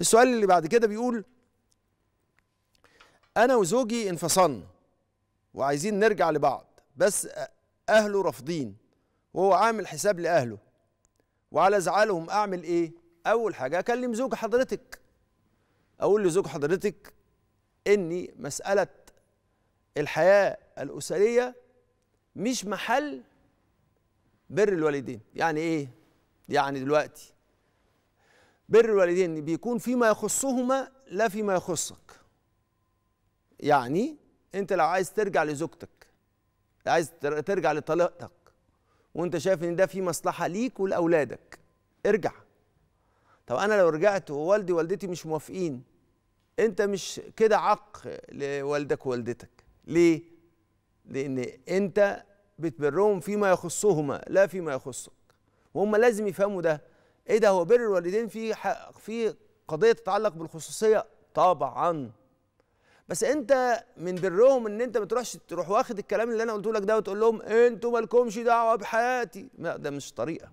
السؤال اللي بعد كده بيقول انا وزوجي انفصلنا وعايزين نرجع لبعض بس اهله رافضين وهو عامل حساب لاهله وعلى زعلهم اعمل ايه اول حاجه اكلم زوج حضرتك اقول لزوج حضرتك اني مساله الحياه الاسريه مش محل بر الوالدين يعني ايه يعني دلوقتي بر الوالدين بيكون فيما يخصهما لا فيما يخصك يعني انت لو عايز ترجع لزوجتك عايز ترجع لطلاقتك وانت شايف ان ده في مصلحه ليك ولاولادك ارجع طب انا لو رجعت ووالدي ووالدتي مش موافقين انت مش كده عق لوالدك ووالدتك ليه لان انت بتبرهم فيما يخصهما لا فيما يخصك وهم لازم يفهموا ده ايه ده هو بر الوالدين في في قضيه تتعلق بالخصوصيه طبعا بس انت من برهم ان انت ما تروحش تروح واخد الكلام اللي انا قلته لك ده وتقول لهم انتوا مالكمش دعوه بحياتي لا ده مش طريقه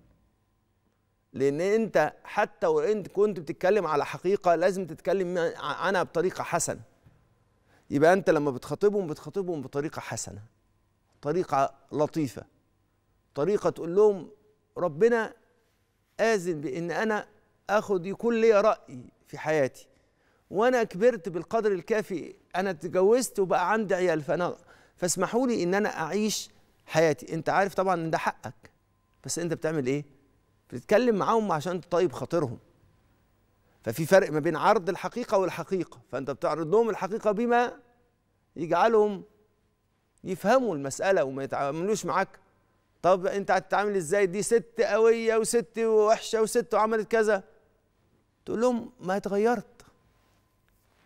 لان انت حتى وانت كنت بتتكلم على حقيقه لازم تتكلم عنها بطريقه حسنه يبقى انت لما بتخاطبهم بتخاطبهم بطريقه حسنه طريقه لطيفه طريقه تقول لهم ربنا آذن بإن أنا آخد يكون ليا رأي في حياتي وأنا كبرت بالقدر الكافي أنا اتجوزت وبقى عندي عيال فأنا فاسمحوا لي إن أنا أعيش حياتي أنت عارف طبعا إن ده حقك بس أنت بتعمل إيه؟ بتتكلم معاهم عشان تطيب خاطرهم ففي فرق ما بين عرض الحقيقة والحقيقة فأنت بتعرض لهم الحقيقة بما يجعلهم يفهموا المسألة وما يتعاملوش معاك طب انت هتتعامل ازاي دي ست قويه وست وحشه وست وعملت كذا تقول لهم ما اتغيرت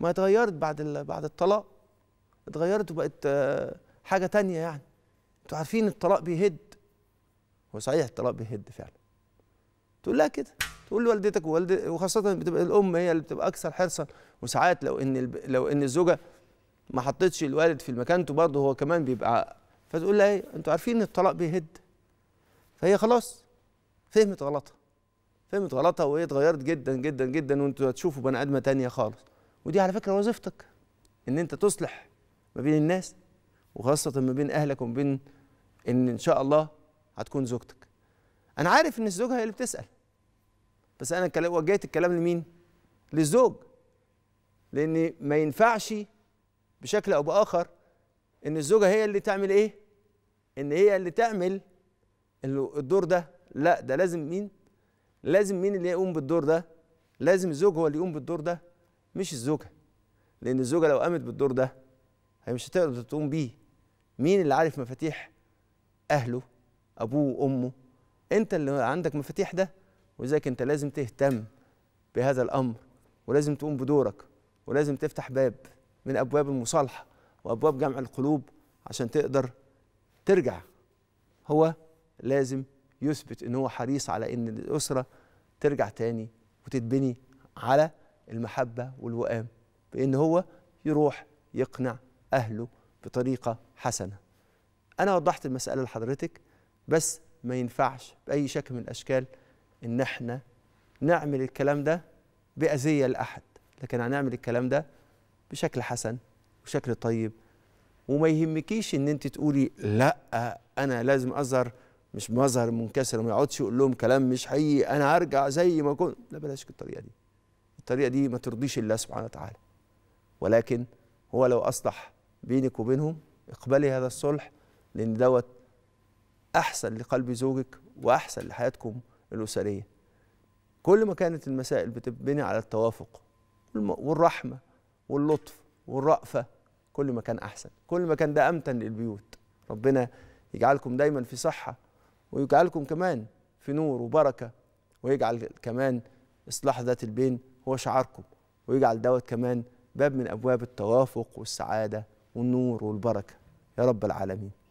ما اتغيرت بعد بعد الطلاق اتغيرت وبقت آه، حاجه تانية يعني انتوا عارفين الطلاق بيهد هو صحيح الطلاق بيهد فعلا تقول لها كده تقول لوالدتك ووالد وخاصه بتبقى الام هي اللي بتبقى اكثر حرصا وساعات لو ان الب... لو ان الزوجه ما حطتش الوالد في مكانته برضه هو كمان بيبقى فتقول لها ايه انتوا عارفين الطلاق بيهد فهي خلاص فهمت غلطها فهمت غلطها وهي اتغيرت جدا جدا جدا وانتوا هتشوفوا بني ادمه تانية خالص ودي على فكره وظيفتك ان انت تصلح ما بين الناس وخاصه ما بين اهلك وما بين ان ان شاء الله هتكون زوجتك انا عارف ان الزوجه هي اللي بتسال بس انا وجهت الكلام لمين للزوج لان ما ينفعش بشكل او باخر ان الزوجه هي اللي تعمل ايه ان هي اللي تعمل الدور ده لا ده لازم مين لازم مين اللي يقوم بالدور ده لازم الزوج هو اللي يقوم بالدور ده مش الزوجه لان الزوجه لو قامت بالدور ده هي مش هتقدر تقوم بيه مين اللي عارف مفاتيح اهله ابوه وامه انت اللي عندك مفاتيح ده ولذلك انت لازم تهتم بهذا الامر ولازم تقوم بدورك ولازم تفتح باب من ابواب المصالحه وابواب جمع القلوب عشان تقدر ترجع هو لازم يثبت ان هو حريص على ان الاسره ترجع تاني وتتبني على المحبه والوئام بان هو يروح يقنع اهله بطريقه حسنه. انا وضحت المساله لحضرتك بس ما ينفعش باي شكل من الاشكال ان احنا نعمل الكلام ده باذيه لاحد، لكن هنعمل الكلام ده بشكل حسن وشكل طيب وما يهمكيش ان انت تقولي لا انا لازم اظهر مش مظهر منكسر ما يقعدش يقول لهم كلام مش حقيقي انا هرجع زي ما كنت لا بلاش الطريقه دي الطريقه دي ما ترضيش الله سبحانه وتعالى ولكن هو لو اصلح بينك وبينهم اقبلي هذا الصلح لان دوت احسن لقلب زوجك واحسن لحياتكم الاسريه كل ما كانت المسائل بتبني على التوافق والرحمه واللطف والرأفه كل ما كان احسن كل ما كان ده امتن للبيوت ربنا يجعلكم دايما في صحه ويجعلكم كمان في نور وبركه ويجعل كمان اصلاح ذات البين هو شعاركم ويجعل دوت كمان باب من ابواب التوافق والسعاده والنور والبركه يا رب العالمين